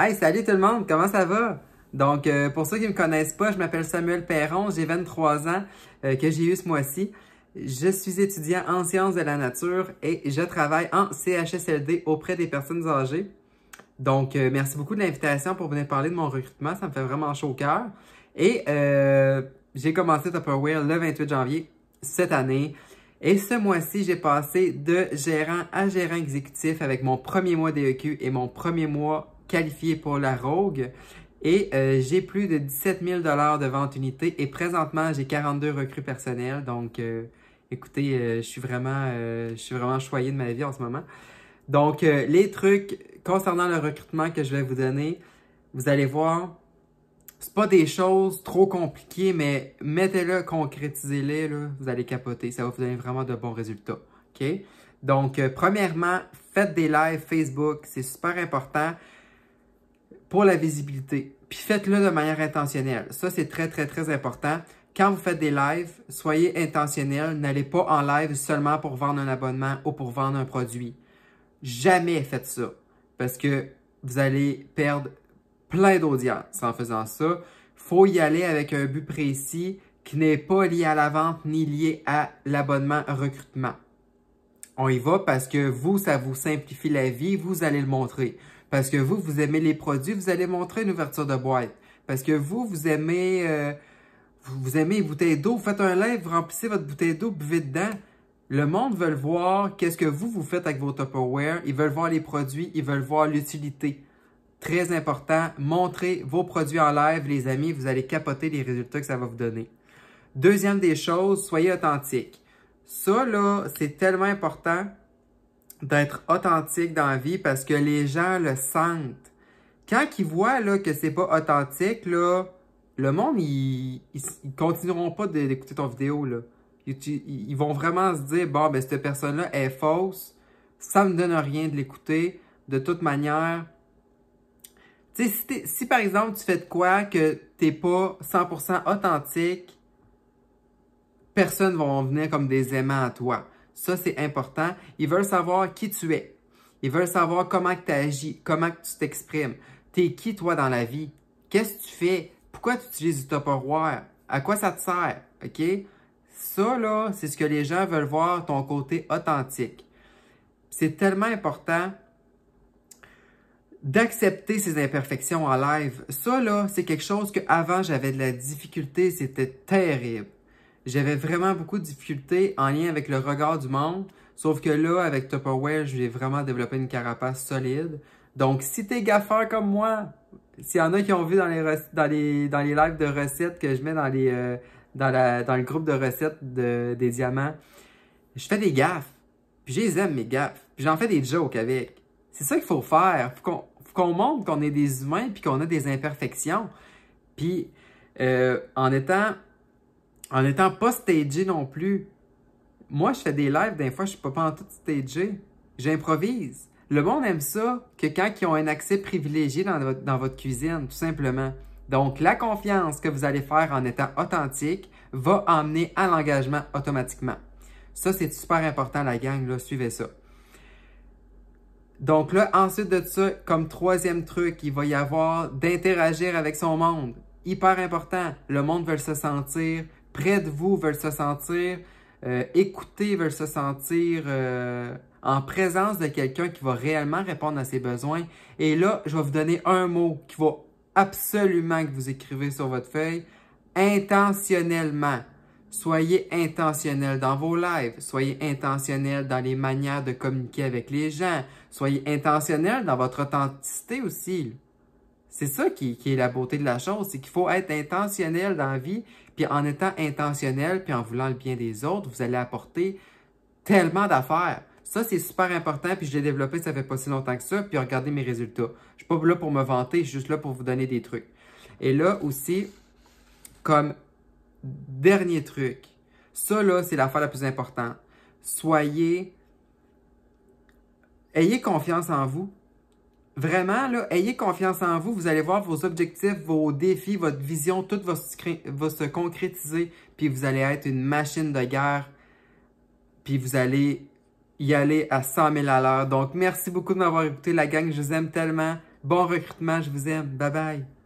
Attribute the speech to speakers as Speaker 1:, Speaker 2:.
Speaker 1: Hey, salut tout le monde, comment ça va? Donc, euh, pour ceux qui ne me connaissent pas, je m'appelle Samuel Perron, j'ai 23 ans euh, que j'ai eu ce mois-ci. Je suis étudiant en sciences de la nature et je travaille en CHSLD auprès des personnes âgées. Donc, euh, merci beaucoup de l'invitation pour venir parler de mon recrutement, ça me fait vraiment chaud au cœur. Et j'ai commencé Tupperware le 28 janvier cette année. Et ce mois-ci, j'ai passé de gérant à gérant exécutif avec mon premier mois DEQ et mon premier mois qualifié pour la Rogue. Et euh, j'ai plus de 17 000 de vente unité et présentement, j'ai 42 recrues personnelles. Donc, euh, écoutez, euh, je suis vraiment, je suis vraiment choyé de ma vie en ce moment. Donc, les trucs concernant le recrutement que je vais vous donner, vous allez voir, c'est pas des choses trop compliquées, mais mettez-le, concrétisez-les, vous allez capoter. Ça va vous donner vraiment de bons résultats. OK? Donc, premièrement, faites des lives Facebook. C'est super important pour la visibilité. Puis faites-le de manière intentionnelle. Ça, c'est très, très, très important. Quand vous faites des lives, soyez intentionnel. N'allez pas en live seulement pour vendre un abonnement ou pour vendre un produit. Jamais faites ça. Parce que vous allez perdre plein d'audience en faisant ça. Faut y aller avec un but précis qui n'est pas lié à la vente ni lié à l'abonnement recrutement. On y va parce que vous, ça vous simplifie la vie, vous allez le montrer. Parce que vous, vous aimez les produits, vous allez montrer une ouverture de boîte. Parce que vous, vous aimez, euh, vous aimez une bouteilles d'eau, faites un live, remplissez votre bouteille d'eau, buvez dedans. Le monde veut voir qu'est-ce que vous, vous faites avec vos Tupperware. Ils veulent voir les produits, ils veulent voir l'utilité. Très important, montrez vos produits en live, les amis, vous allez capoter les résultats que ça va vous donner. Deuxième des choses, soyez authentique. Ça, là, c'est tellement important d'être authentique dans la vie parce que les gens le sentent. Quand ils voient là, que c'est pas authentique, là, le monde, ils, ils, continueront pas d'écouter ton vidéo. Ils, vont vraiment se dire, bon, ben, cette personne-là est fausse, ça me donne rien de l'écouter. De toute manière, tu sais, si, par exemple, tu fais de quoi que t'es pas 100% authentique, Personnes vont venir comme des aimants à toi. Ça, c'est important. Ils veulent savoir qui tu es. Ils veulent savoir comment tu agis, comment tu t'exprimes. T'es qui, toi, dans la vie? Qu'est-ce que tu fais? Pourquoi tu utilises du Tupperware? À quoi ça te sert? OK? Ça, là, c'est ce que les gens veulent voir, ton côté authentique. C'est tellement important d'accepter ces imperfections en live. Ça, là, c'est quelque chose que avant j'avais de la difficulté. C'était terrible. J'avais vraiment beaucoup de difficultés en lien avec le regard du monde, sauf que là, avec Tupperware, j'ai vraiment développé une carapace solide. Donc, si t'es gaffeur comme moi, s'il y en a qui ont vu dans les, dans dans les lives de recettes que je mets dans, les, euh, dans, le groupe de recettes des diamants, je fais des gaffes. Puis je aime, mes gaffes. Puis j'en fais des jokes avec. C'est ça qu'il faut faire. Faut qu'on montre qu'on est des humains puis qu'on a des imperfections. Puis euh, en étant en étant pas stagé non plus. Moi, je fais des lives, des fois, je suis pas en tout stagé. J'improvise. Le monde aime ça que quand ils ont un accès privilégié dans votre, cuisine, tout simplement. Donc, la confiance que vous allez faire en étant authentique va emmener à l'engagement automatiquement. Ça, c'est super important, la gang, là, suivez ça. Donc là, ensuite de ça, comme troisième truc, il va y avoir d'interagir avec son monde. Hyper important. Le monde veut se sentir près de vous veulent se sentir euh, écoutés, veulent se sentir euh, en présence de quelqu'un qui va réellement répondre à ses besoins. Et là, je vais vous donner un mot qui va absolument que vous écrivez sur votre feuille, intentionnellement. Soyez intentionnel dans vos lives, soyez intentionnel dans les manières de communiquer avec les gens, soyez intentionnel dans votre authenticité aussi. C'est ça qui, est la beauté de la chose, c'est qu'il faut être intentionnel dans la vie, puis en étant intentionnel, puis en voulant le bien des autres, vous allez apporter tellement d'affaires. Ça, c'est super important, puis je l'ai développé, ça fait pas si longtemps que ça, puis regardez mes résultats. Je suis pas là pour me vanter, je suis juste là pour vous donner des trucs. Et là aussi, comme dernier truc, ça là, c'est l'affaire la plus importante. Soyez, ayez confiance en vous, Vraiment, là, ayez confiance en vous. Vous allez voir vos objectifs, vos défis, votre vision, tout va se, va se concrétiser. Puis vous allez être une machine de guerre. Puis vous allez y aller à 100 000 à l'heure. Donc, merci beaucoup de m'avoir écouté, la gang. Je vous aime tellement. Bon recrutement, je vous aime. Bye bye.